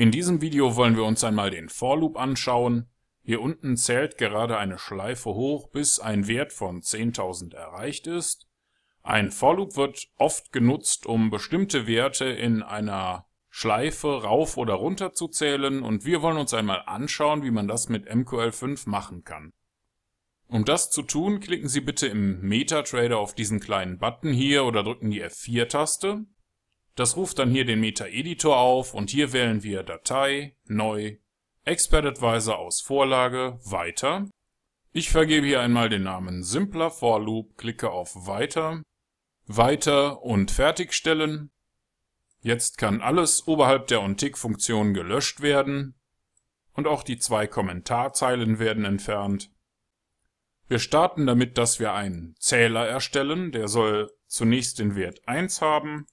In diesem Video wollen wir uns einmal den For Loop anschauen. Hier unten zählt gerade eine Schleife hoch, bis ein Wert von 10.000 erreicht ist. Ein For Loop wird oft genutzt, um bestimmte Werte in einer Schleife rauf oder runter zu zählen und wir wollen uns einmal anschauen, wie man das mit MQL5 machen kann. Um das zu tun, klicken Sie bitte im MetaTrader auf diesen kleinen Button hier oder drücken die F4-Taste. Das ruft dann hier den Meta-Editor auf und hier wählen wir Datei, Neu, Expert Advisor aus Vorlage, Weiter. Ich vergebe hier einmal den Namen Simpler For Loop, klicke auf Weiter, Weiter und Fertigstellen. Jetzt kann alles oberhalb der OnTick-Funktion gelöscht werden und auch die zwei Kommentarzeilen werden entfernt. Wir starten damit, dass wir einen Zähler erstellen, der soll zunächst den Wert 1 haben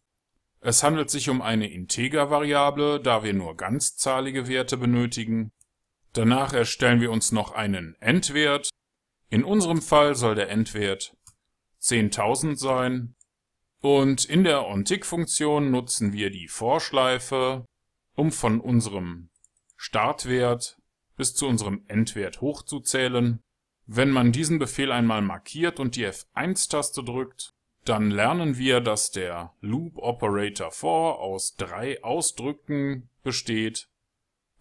es handelt sich um eine Integervariable, da wir nur ganzzahlige Werte benötigen. Danach erstellen wir uns noch einen Endwert. In unserem Fall soll der Endwert 10.000 sein. Und in der OnTick-Funktion nutzen wir die Vorschleife, um von unserem Startwert bis zu unserem Endwert hochzuzählen. Wenn man diesen Befehl einmal markiert und die F1-Taste drückt, dann lernen wir, dass der Loop Operator for aus drei Ausdrücken besteht.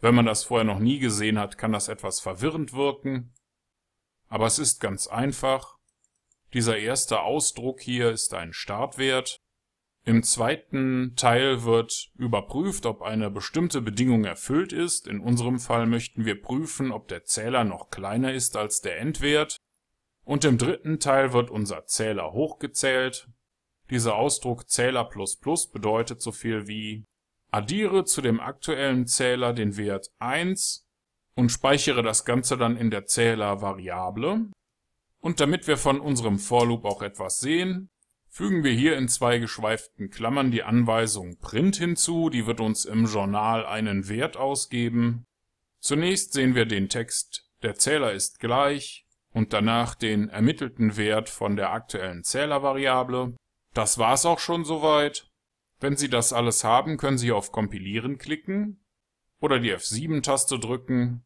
Wenn man das vorher noch nie gesehen hat, kann das etwas verwirrend wirken. Aber es ist ganz einfach. Dieser erste Ausdruck hier ist ein Startwert. Im zweiten Teil wird überprüft, ob eine bestimmte Bedingung erfüllt ist. In unserem Fall möchten wir prüfen, ob der Zähler noch kleiner ist als der Endwert. Und im dritten Teil wird unser Zähler hochgezählt. Dieser Ausdruck Zähler++ bedeutet so viel wie addiere zu dem aktuellen Zähler den Wert 1 und speichere das Ganze dann in der Zählervariable. Und damit wir von unserem For auch etwas sehen, fügen wir hier in zwei geschweiften Klammern die Anweisung Print hinzu, die wird uns im Journal einen Wert ausgeben. Zunächst sehen wir den Text, der Zähler ist gleich, und danach den ermittelten Wert von der aktuellen Zählervariable. Das war's auch schon soweit. Wenn Sie das alles haben, können Sie auf Kompilieren klicken oder die F7-Taste drücken.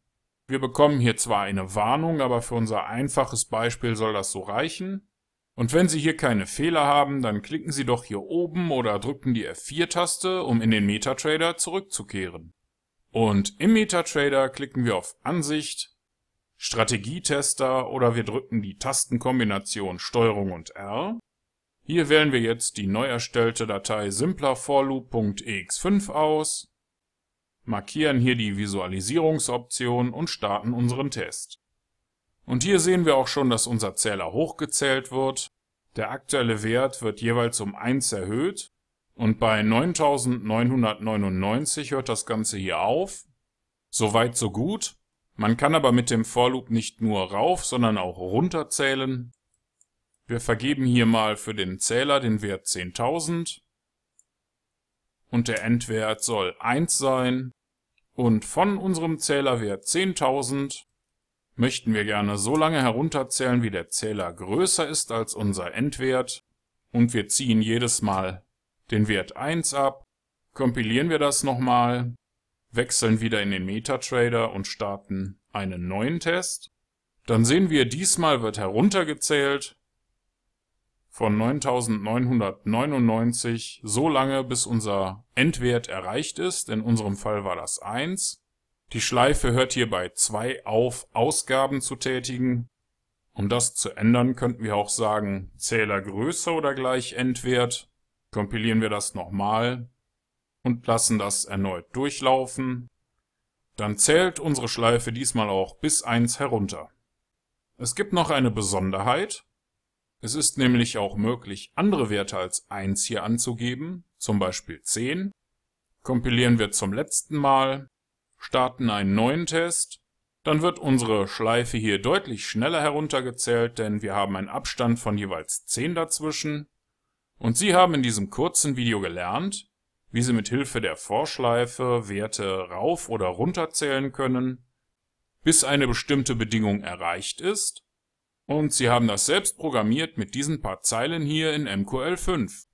Wir bekommen hier zwar eine Warnung, aber für unser einfaches Beispiel soll das so reichen. Und wenn Sie hier keine Fehler haben, dann klicken Sie doch hier oben oder drücken die F4-Taste, um in den MetaTrader zurückzukehren. Und im MetaTrader klicken wir auf Ansicht, Strategietester oder wir drücken die Tastenkombination STRG und R. Hier wählen wir jetzt die neu erstellte Datei simplerforloop.ex5 aus, markieren hier die Visualisierungsoption und starten unseren Test. Und hier sehen wir auch schon, dass unser Zähler hochgezählt wird. Der aktuelle Wert wird jeweils um 1 erhöht und bei 9999 hört das Ganze hier auf. Soweit so gut. Man kann aber mit dem For nicht nur rauf, sondern auch runter zählen. Wir vergeben hier mal für den Zähler den Wert 10.000 und der Endwert soll 1 sein. Und von unserem Zählerwert 10.000 möchten wir gerne so lange herunterzählen, wie der Zähler größer ist als unser Endwert. Und wir ziehen jedes Mal den Wert 1 ab. Kompilieren wir das nochmal wechseln wieder in den MetaTrader und starten einen neuen Test. Dann sehen wir, diesmal wird heruntergezählt von 9999 so lange, bis unser Endwert erreicht ist. In unserem Fall war das 1. Die Schleife hört hier bei 2 auf, Ausgaben zu tätigen. Um das zu ändern, könnten wir auch sagen Zählergröße oder gleich Endwert. Kompilieren wir das nochmal, und lassen das erneut durchlaufen. Dann zählt unsere Schleife diesmal auch bis 1 herunter. Es gibt noch eine Besonderheit. Es ist nämlich auch möglich, andere Werte als 1 hier anzugeben, zum Beispiel 10. Kompilieren wir zum letzten Mal, starten einen neuen Test, dann wird unsere Schleife hier deutlich schneller heruntergezählt, denn wir haben einen Abstand von jeweils 10 dazwischen. Und Sie haben in diesem kurzen Video gelernt, wie Sie mit Hilfe der Vorschleife Werte rauf oder runter zählen können, bis eine bestimmte Bedingung erreicht ist, und Sie haben das selbst programmiert mit diesen paar Zeilen hier in MQL5.